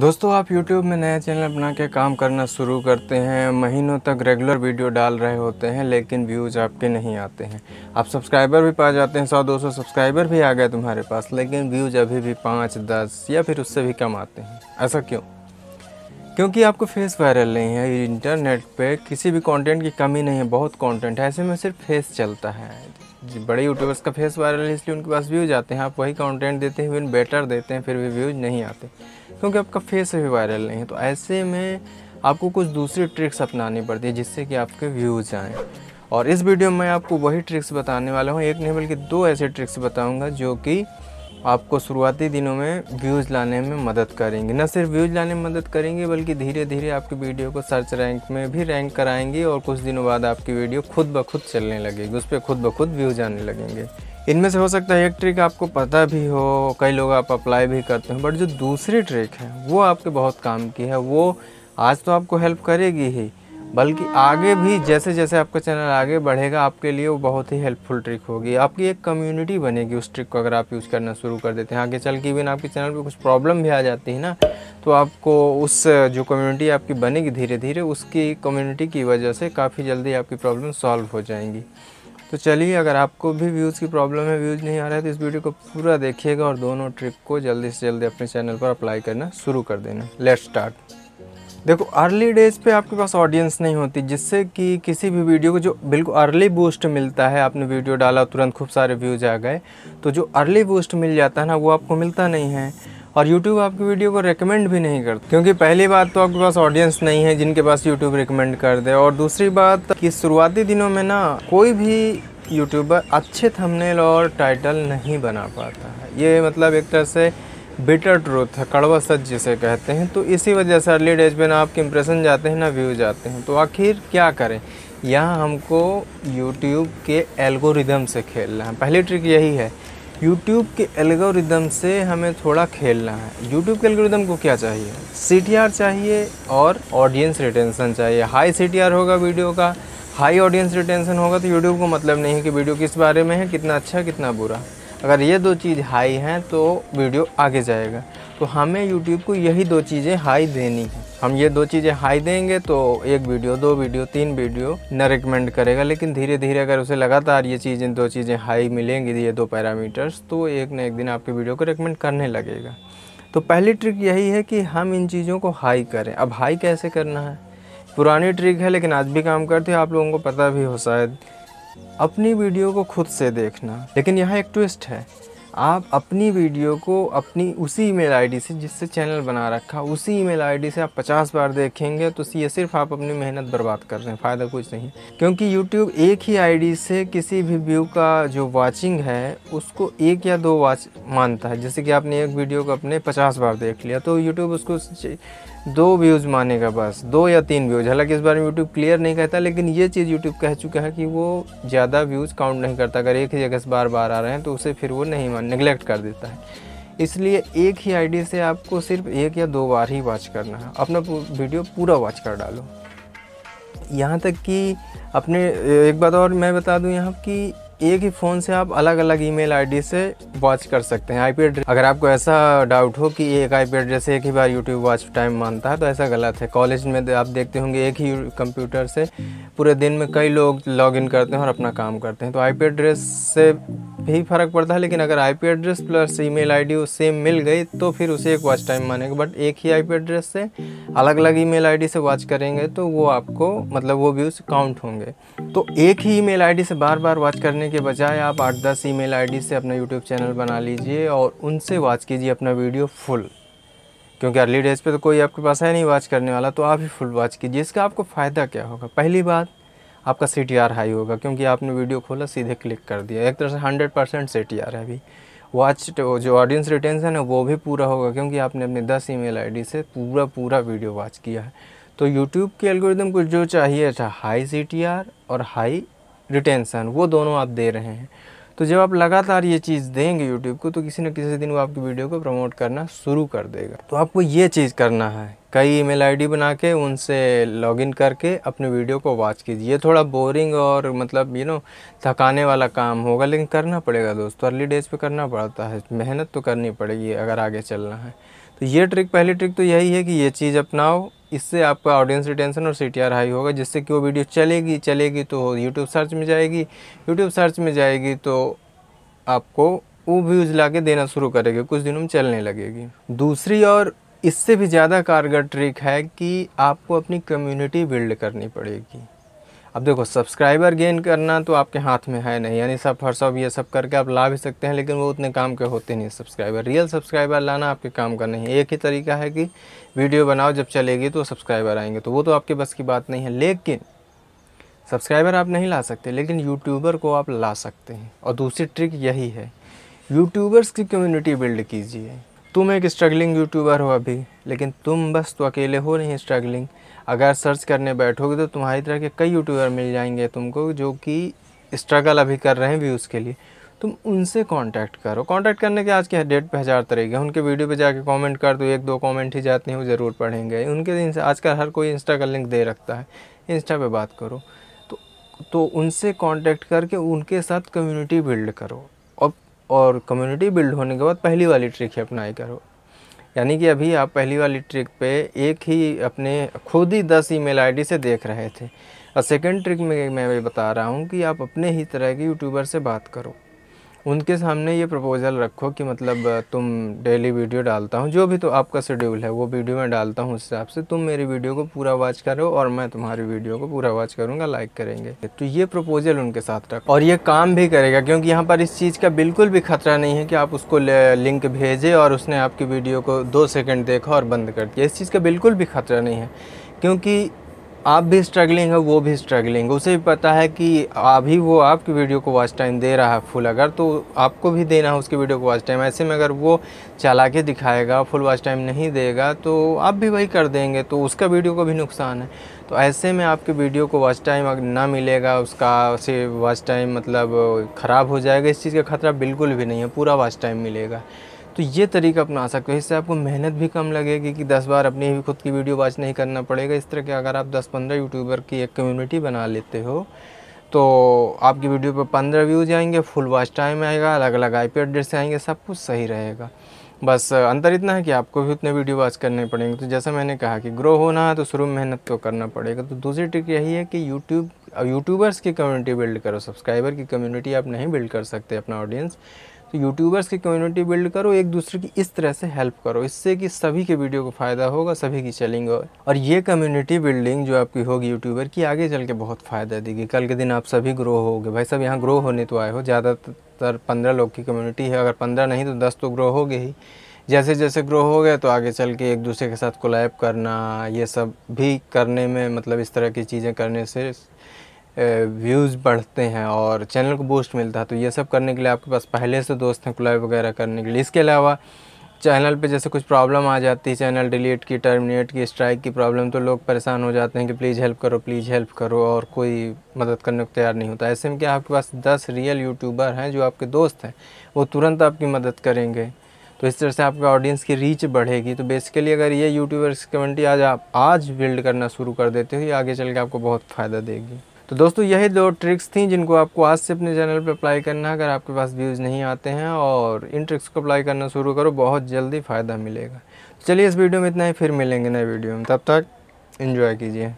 दोस्तों आप YouTube में नया चैनल बना के काम करना शुरू करते हैं महीनों तक रेगुलर वीडियो डाल रहे होते हैं लेकिन व्यूज़ आपके नहीं आते हैं आप सब्सक्राइबर भी पा जाते हैं सौ दो सौ सब्सक्राइबर भी आ गए तुम्हारे पास लेकिन व्यूज़ अभी भी पाँच दस या फिर उससे भी कम आते हैं ऐसा क्यों क्योंकि आपको फेस वायरल नहीं है इंटरनेट पे किसी भी कंटेंट की कमी नहीं है बहुत कंटेंट है ऐसे में सिर्फ फेस चलता है बड़े यूट्यूबर्स का फेस वायरल है इसलिए उनके पास व्यूज आते हैं आप वही कंटेंट देते हैं इवन बेटर देते हैं फिर भी व्यूज नहीं आते क्योंकि आपका फेस भी वायरल नहीं है तो ऐसे में आपको कुछ दूसरी ट्रिक्स अपनानी पड़ती है जिससे कि आपके व्यूज आएँ और इस वीडियो में मैं आपको वही ट्रिक्स बताने वाला हूँ एक नहीं बल्कि दो ऐसे ट्रिक्स बताऊँगा जो कि आपको शुरुआती दिनों में व्यूज़ लाने में मदद करेंगे न सिर्फ व्यूज़ लाने में मदद करेंगे बल्कि धीरे धीरे आपकी वीडियो को सर्च रैंक में भी रैंक कराएंगे और कुछ दिनों बाद आपकी वीडियो खुद ब खुद चलने लगेगी उस पर खुद ब खुद व्यूज़ आने लगेंगे इनमें से हो सकता है एक ट्रिक आपको पता भी हो कई लोग आप अप्लाई भी करते हैं बट जो दूसरी ट्रिक है वो आपके बहुत काम की है वो आज तो आपको हेल्प करेगी ही बल्कि आगे भी जैसे जैसे आपका चैनल आगे बढ़ेगा आपके लिए वो बहुत ही हेल्पफुल ट्रिक होगी आपकी एक कम्युनिटी बनेगी उस ट्रिक को अगर आप यूज़ करना शुरू कर देते हैं आगे चल के बिना आपके चैनल पे कुछ प्रॉब्लम भी आ जाती है ना तो आपको उस जो कम्युनिटी आपकी बनेगी धीरे धीरे उसकी कम्युनिटी की वजह से काफ़ी जल्दी आपकी प्रॉब्लम सॉल्व हो जाएंगी तो चलिए अगर आपको भी व्यूज़ की प्रॉब्लम है व्यूज़ नहीं आ रहा है तो इस वीडियो को पूरा देखिएगा और दोनों ट्रिक को जल्दी से जल्दी अपने चैनल पर अप्लाई करना शुरू कर देना लेट स्टार्ट देखो अर्ली डेज पे आपके पास ऑडियंस नहीं होती जिससे कि किसी भी वीडियो को जो बिल्कुल अर्ली बूस्ट मिलता है आपने वीडियो डाला तुरंत खूब सारे व्यूज आ गए तो जो अर्ली बूस्ट मिल जाता है ना वो आपको मिलता नहीं है और YouTube आपकी वीडियो को रेकमेंड भी नहीं करता क्योंकि पहली बात तो आपके पास ऑडियंस नहीं है जिनके पास YouTube रिकमेंड कर दे और दूसरी बात कि शुरुआती दिनों में ना कोई भी यूट्यूबर अच्छे थंबनेल और टाइटल नहीं बना पाता है ये मतलब एक तरह से बेटर ट्रूथ है कड़वा सच जिसे कहते हैं तो इसी वजह से अर्ली डेज में ना आपके इंप्रेशन जाते हैं ना व्यूज जाते हैं तो आखिर क्या करें यहाँ हमको यूट्यूब के एल्गोरिदम से खेलना है पहली ट्रिक यही है यूट्यूब के एल्गोरिदम से हमें थोड़ा खेलना है यूट्यूब के एल्गोरिदम को क्या चाहिए सी चाहिए और ऑडियंस रिटेंशन चाहिए हाई सी होगा वीडियो का हाई ऑडियंस रिटेंशन होगा तो यूट्यूब को मतलब नहीं है कि वीडियो किस बारे में है कितना अच्छा कितना बुरा अगर ये दो चीज़ हाई हैं तो वीडियो आगे जाएगा तो हमें यूट्यूब को यही दो चीज़ें हाई देनी है हम ये दो चीज़ें हाई देंगे तो एक वीडियो दो वीडियो तीन वीडियो न रिकमेंड करेगा लेकिन धीरे धीरे अगर उसे लगातार ये चीज़ें दो चीज़ें हाई मिलेंगी ये दो पैरामीटर्स तो एक न एक दिन आपकी वीडियो को रिकमेंड करने लगेगा तो पहली ट्रिक यही है कि हम इन चीज़ों को हाई करें अब हाई कैसे करना है पुरानी ट्रिक है लेकिन आज भी काम करती है आप लोगों को पता भी हो शायद अपनी वीडियो को खुद से देखना लेकिन यहाँ एक ट्विस्ट है आप अपनी वीडियो को अपनी उसी ईमेल आईडी से जिससे चैनल बना रखा उसी ईमेल आईडी से आप 50 बार देखेंगे तो ये सिर्फ आप अपनी मेहनत बर्बाद कर रहे हैं फ़ायदा कुछ नहीं क्योंकि यूट्यूब एक ही आईडी से किसी भी व्यू का जो वाचिंग है उसको एक या दो वाच मानता है जैसे कि आपने एक वीडियो को अपने पचास बार देख लिया तो यूट्यूब उसको दो व्यूज़ मानेगा बस दो या तीन व्यूज़ हालांकि इस बारे में यूट्यूब क्लियर नहीं कहता लेकिन ये चीज़ यूट्यूब कह चुका है कि वो ज़्यादा व्यूज़ काउंट नहीं करता अगर एक ही जगह से बार बार आ रहे हैं तो उसे फिर वो नहीं मान निगलेक्ट कर देता है इसलिए एक ही आईडी से आपको सिर्फ एक या दो बार ही वॉच करना है अपना वीडियो पूरा वॉच कर डालो यहाँ तक कि अपने एक बात और मैं बता दूँ यहाँ कि एक ही फ़ोन से आप अलग अलग ईमेल आईडी से वॉच कर सकते हैं आईपी एड्रेस अगर आपको ऐसा डाउट हो कि एक आईपी एड्रेस एक ही बार यूट्यूब वॉच टाइम मानता है तो ऐसा गलत है कॉलेज में आप देखते होंगे एक ही कंप्यूटर से पूरे दिन में कई लोग लॉग करते हैं और अपना काम करते हैं तो आई एड्रेस से भी फ़र्क पड़ता है लेकिन अगर IP address plus email ID same मिल गई तो फिर उसे एक वॉच टाइम मानेगा बट एक ही आईपी एड्रेस से अलग अलग ईमेल आईडी से वॉच करेंगे तो वो आपको मतलब वो व्यूज़ काउंट होंगे तो एक ही ईमेल आईडी से बार बार वॉच करने के बजाय आप आठ दस ईमेल आईडी से अपना यूट्यूब चैनल बना लीजिए और उनसे वॉच कीजिए अपना वीडियो फुल क्योंकि अर्ली डेज पर तो कोई आपके पास है नहीं वॉच करने वाला तो आप ही फुल वॉच कीजिए इसका आपको फ़ायदा क्या होगा पहली बात आपका सी हाई होगा क्योंकि आपने वीडियो खोला सीधे क्लिक कर दिया एक तरह से हंड्रेड परसेंट सी है अभी वॉच तो जो ऑडियंस रिटेंशन है वो भी पूरा होगा क्योंकि आपने अपने मेल ईमेल आईडी से पूरा पूरा वीडियो वॉच किया है तो यूट्यूब के एल्गोरिदम को जो चाहिए था हाई सी और हाई रिटेंशन वो दोनों आप दे रहे हैं तो जब आप लगातार ये चीज़ देंगे यूट्यूब को तो किसी न किसी दिन वो आपकी वीडियो को प्रमोट करना शुरू कर देगा तो आपको ये चीज़ करना है कई ईमेल आईडी बना के उनसे लॉगिन करके अपने वीडियो को वॉच कीजिए ये थोड़ा बोरिंग और मतलब यू नो थकाने वाला काम होगा लेकिन करना पड़ेगा दोस्तों अर्ली डेज पे करना पड़ता है मेहनत तो करनी पड़ेगी अगर आगे चलना है तो ये ट्रिक पहली ट्रिक तो यही है कि ये चीज़ अपनाओ इससे आपका ऑडियंस रिटेंशन और सी हाई होगा जिससे कि वो वीडियो चलेगी चलेगी तो यूट्यूब सर्च में जाएगी यूट्यूब सर्च में जाएगी तो आपको वो व्यूज़ ला के देना शुरू करेगी कुछ दिनों में चलने लगेगी दूसरी और इससे भी ज़्यादा कारगर ट्रिक है कि आपको अपनी कम्युनिटी बिल्ड करनी पड़ेगी अब देखो सब्सक्राइबर गेन करना तो आपके हाथ में है नहीं यानी सब हर सब ये सब करके आप ला भी सकते हैं लेकिन वो उतने काम के होते नहीं सब्सक्राइबर रियल सब्सक्राइबर लाना आपके काम का नहीं है एक ही तरीका है कि वीडियो बनाओ जब चलेगी तो सब्सक्राइबर आएंगे तो वो तो आपके बस की बात नहीं है लेकिन सब्सक्राइबर आप नहीं ला सकते लेकिन यूट्यूबर को आप ला सकते हैं और दूसरी ट्रिक यही है यूट्यूबर्स की कम्युनिटी बिल्ड कीजिए तुम एक स्ट्रगलिंग यूट्यूबर हो अभी लेकिन तुम बस तो अकेले हो नहीं स्ट्रगलिंग अगर सर्च करने बैठोगे तो तुम्हारी तरह के कई यूट्यूबर मिल जाएंगे तुमको जो कि स्ट्रगल अभी कर रहे हैं व्यूज़ के लिए तुम उनसे कांटेक्ट करो कांटेक्ट करने के आज के डेट पर हज़ार तरीके उनके वीडियो पे जाके कमेंट कर दो एक दो कमेंट ही जाते हैं वो ज़रूर पढ़ेंगे उनके दिन से आजकल हर कोई इंस्टा का लिंक दे रखता है इंस्टा पे बात करो तो तो उनसे कांटेक्ट करके उनके साथ कम्युनिटी बिल्ड करो और और कम्युनिटी बिल्ड होने के बाद पहली वाली ट्रिक ही अपनाई करो यानी कि अभी आप पहली वाली ट्रिक पे एक ही अपने खुद ही दस ईमेल आईडी से देख रहे थे और सेकेंड ट्रिक में मैं बता रहा हूँ कि आप अपने ही तरह के यूट्यूबर से बात करो उनके सामने ये प्रपोज़ल रखो कि मतलब तुम डेली वीडियो डालता हूँ जो भी तो आपका शेड्यूल है वो वीडियो मैं डालता हूँ उस हिसाब से तुम मेरी वीडियो को पूरा वॉच करो और मैं तुम्हारी वीडियो को पूरा वॉच करूँगा लाइक करेंगे तो ये प्रपोज़ल उनके साथ रखो और ये काम भी करेगा क्योंकि यहाँ पर इस चीज़ का बिल्कुल भी खतरा नहीं है कि आप उसको लिंक भेजे और उसने आपकी वीडियो को दो सेकेंड देखा और बंद कर दिया इस चीज़ का बिल्कुल भी खतरा नहीं है क्योंकि आप भी स्ट्रगलिंग है वो भी स्ट्रगलिंग उसे भी पता है कि अभी वो आपकी वीडियो को वॉच टाइम दे रहा है फुल अगर तो आपको भी देना है उसकी वीडियो को वॉच टाइम ऐसे में अगर वो चला के दिखाएगा फुल वॉच टाइम नहीं देगा तो आप भी वही कर देंगे तो उसका वीडियो को भी नुकसान है तो ऐसे में आपकी वीडियो को वॉच टाइम अगर ना मिलेगा उसका से वॉच टाइम मतलब ख़राब हो जाएगा इस चीज़ का खतरा बिल्कुल भी नहीं है पूरा वॉच टाइम मिलेगा तो ये तरीका अपना सकते हो इससे आपको मेहनत भी कम लगेगी कि दस बार अपनी खुद की वीडियो वॉच नहीं करना पड़ेगा इस तरह के अगर आप दस पंद्रह यूट्यूबर की एक कम्युनिटी बना लेते हो तो आपकी वीडियो पर पंद्रह व्यूज आएंगे फुल वॉच टाइम आएगा अलग अलग आई एड्रेस से आएंगे सब कुछ सही रहेगा बस अंतर इतना है कि आपको भी उतने वीडियो वॉच करने पड़ेंगे तो जैसा मैंने कहा कि ग्रो होना है तो शुरू में मेहनत तो करना पड़ेगा तो दूसरी ट्रिक यही है कि यूट्यूब यूट्यूबर्स की कम्युनिटी बिल्ड करो सब्सक्राइबर की कम्युनिटी आप नहीं बिल्ड कर सकते अपना ऑडियंस तो यूट्यूबर्स की कम्युनिटी बिल्ड करो एक दूसरे की इस तरह से हेल्प करो इससे कि सभी के वीडियो को फ़ायदा होगा सभी की चलेंगे और ये कम्युनिटी बिल्डिंग जो आपकी होगी यूट्यूबर की आगे चल के बहुत फ़ायदा देगी कल के दिन आप सभी ग्रो हो भाई सब यहाँ ग्रो होने तो आए हो ज़्यादातर पंद्रह लोग की कम्युनिटी है अगर पंद्रह नहीं तो दस तो ग्रो हो गए ही जैसे जैसे ग्रो हो गए तो आगे चल के एक दूसरे के साथ कोलैब करना ये सब भी करने में मतलब इस तरह की चीज़ें करने से व्यूज़ बढ़ते हैं और चैनल को बूस्ट मिलता है तो ये सब करने के लिए आपके पास पहले से दोस्त हैं क्लाइव वगैरह करने के लिए इसके अलावा चैनल पे जैसे कुछ प्रॉब्लम आ जाती है चैनल डिलीट की टर्मिनेट की स्ट्राइक की प्रॉब्लम तो लोग परेशान हो जाते हैं कि प्लीज़ हेल्प करो प्लीज़ हेल्प करो और कोई मदद करने को तैयार नहीं होता ऐसे में क्या आपके पास दस रियल यूट्यूबर हैं जो आपके दोस्त हैं वो तुरंत आपकी मदद करेंगे तो इस तरह से आपके ऑडियंस की रीच बढ़ेगी तो बेसिकली अगर ये यूट्यूबर्स कम्युनिटी आज आप आज बिल्ड करना शुरू कर देते हो ये आगे चल के आपको बहुत फ़ायदा देगी तो दोस्तों यही दो ट्रिक्स थी जिनको आपको आज से अपने चैनल पर अप्लाई करना है अगर आपके पास व्यूज़ नहीं आते हैं और इन ट्रिक्स को अप्लाई करना शुरू करो बहुत जल्दी फ़ायदा मिलेगा तो चलिए इस वीडियो में इतना ही फिर मिलेंगे नए वीडियो में तब तक इन्जॉय कीजिए